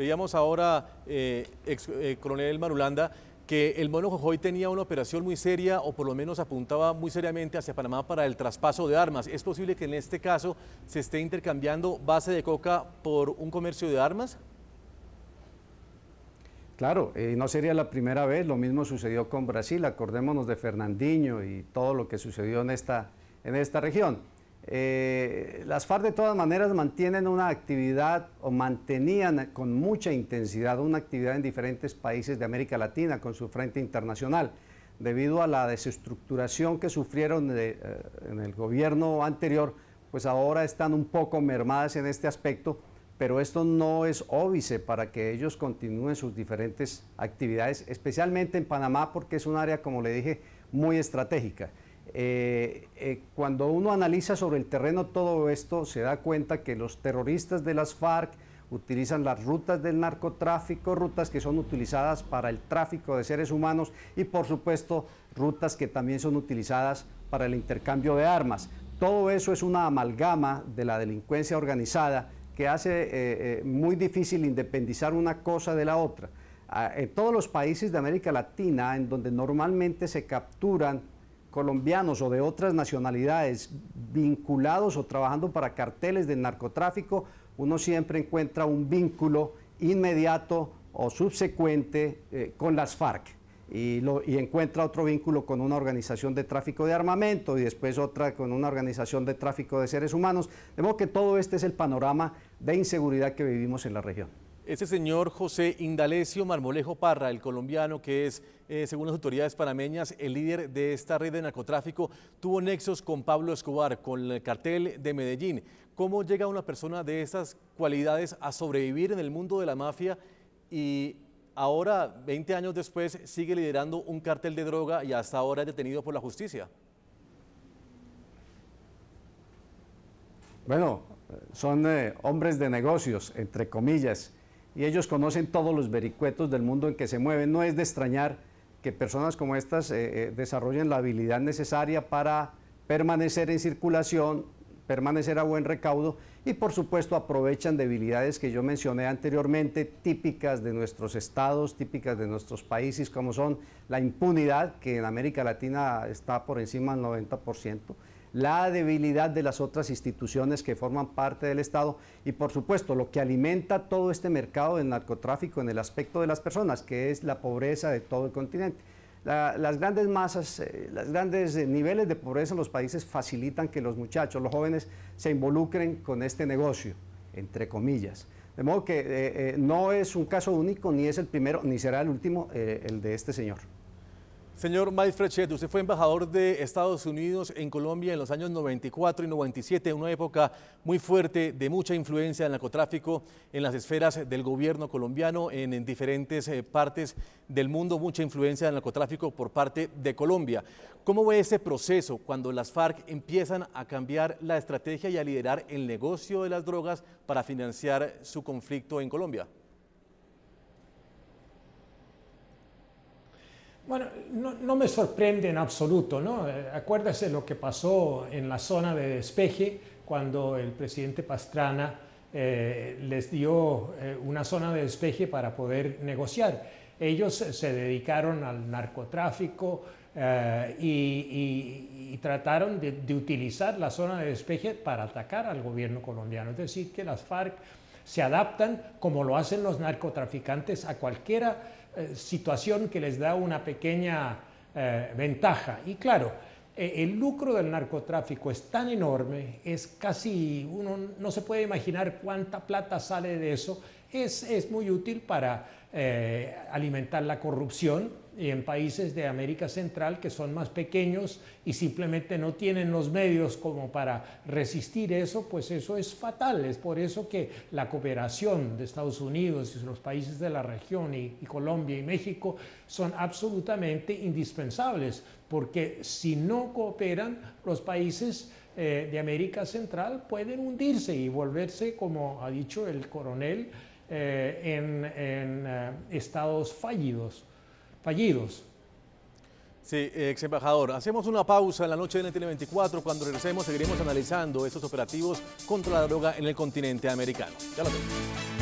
Veíamos ahora, eh, ex eh, coronel Marulanda, que el mono Jojoy tenía una operación muy seria o por lo menos apuntaba muy seriamente hacia Panamá para el traspaso de armas. ¿Es posible que en este caso se esté intercambiando base de coca por un comercio de armas? Claro, eh, no sería la primera vez, lo mismo sucedió con Brasil, acordémonos de Fernandinho y todo lo que sucedió en esta, en esta región. Eh, las FARC de todas maneras mantienen una actividad o mantenían con mucha intensidad una actividad en diferentes países de América Latina con su frente internacional debido a la desestructuración que sufrieron eh, en el gobierno anterior, pues ahora están un poco mermadas en este aspecto, pero esto no es óbice para que ellos continúen sus diferentes actividades, especialmente en Panamá porque es un área, como le dije, muy estratégica. Eh, eh, cuando uno analiza sobre el terreno todo esto, se da cuenta que los terroristas de las FARC utilizan las rutas del narcotráfico, rutas que son utilizadas para el tráfico de seres humanos y por supuesto rutas que también son utilizadas para el intercambio de armas. Todo eso es una amalgama de la delincuencia organizada que hace eh, muy difícil independizar una cosa de la otra. Ah, en todos los países de América Latina, en donde normalmente se capturan colombianos o de otras nacionalidades vinculados o trabajando para carteles de narcotráfico, uno siempre encuentra un vínculo inmediato o subsecuente eh, con las FARC. Y, y, encuentra otro vínculo con una organización de tráfico de armamento y después otra con una organización de tráfico de seres humanos. De modo que todo este es el panorama de inseguridad que vivimos en la región. Este señor José Indalecio Marmolejo Parra, el colombiano que es, eh, según las autoridades panameñas, el líder de esta red de narcotráfico, tuvo nexos con Pablo Escobar, con el cartel de Medellín. ¿Cómo llega una persona de esas cualidades a sobrevivir en el mundo de la mafia y ahora, 20 años después, sigue liderando un cartel de droga y hasta ahora es detenido por la justicia? Bueno, son eh, hombres de negocios, entre comillas y ellos conocen todos los vericuetos del mundo en que se mueven. No es de extrañar que personas como estas eh, eh, desarrollen la habilidad necesaria para permanecer en circulación, permanecer a buen recaudo y por supuesto aprovechan debilidades que yo mencioné anteriormente, típicas de nuestros estados, típicas de nuestros países, como son la impunidad, que en América Latina está por encima del 90%, la debilidad de las otras instituciones que forman parte del Estado y por supuesto lo que alimenta todo este mercado del narcotráfico en el aspecto de las personas, que es la pobreza de todo el continente. las grandes masas, eh, los grandes eh, niveles de pobreza en los países facilitan que los muchachos, los jóvenes, se involucren con este negocio, entre comillas. De modo que eh, no es un caso único, ni es el primero, ni será el último el de este señor. Señor Mike Frechet, usted fue embajador de Estados Unidos en Colombia en los años 94 y 97, una época muy fuerte de mucha influencia del narcotráfico en las esferas del gobierno colombiano, en, diferentes eh, partes del mundo, mucha influencia del narcotráfico por parte de Colombia. ¿Cómo ve ese proceso cuando las FARC empiezan a cambiar la estrategia y a liderar el negocio de las drogas para financiar su conflicto en Colombia? Bueno, no, me sorprende en absoluto, ¿no? Eh, acuérdese lo que pasó en la zona de despeje cuando el presidente Pastrana eh, les dio eh, una zona de despeje para poder negociar. Ellos se dedicaron al narcotráfico y, trataron de, de utilizar la zona de despeje para atacar al gobierno colombiano. Es decir, que las FARC se adaptan como lo hacen los narcotraficantes a cualquier eh, situación que les da una pequeña eh, ventaja. Y claro, e, el lucro del narcotráfico es tan enorme, es casi, uno no se puede imaginar cuánta plata sale de eso, es, muy útil para eh, alimentar la corrupción en países de América Central que son más pequeños y simplemente no tienen los medios como para resistir eso, pues eso es fatal. Es por eso que la cooperación de Estados Unidos y los países de la región y, Colombia y México son absolutamente indispensables, porque si no cooperan los países eh, de América Central pueden hundirse y volverse, como ha dicho el coronel, eh, en, eh, estados fallidos fallidos. Sí, ex embajador, hacemos una pausa en la noche de NTN 24. Cuando regresemos seguiremos analizando estos operativos contra la droga en el continente americano. Ya lo vemos.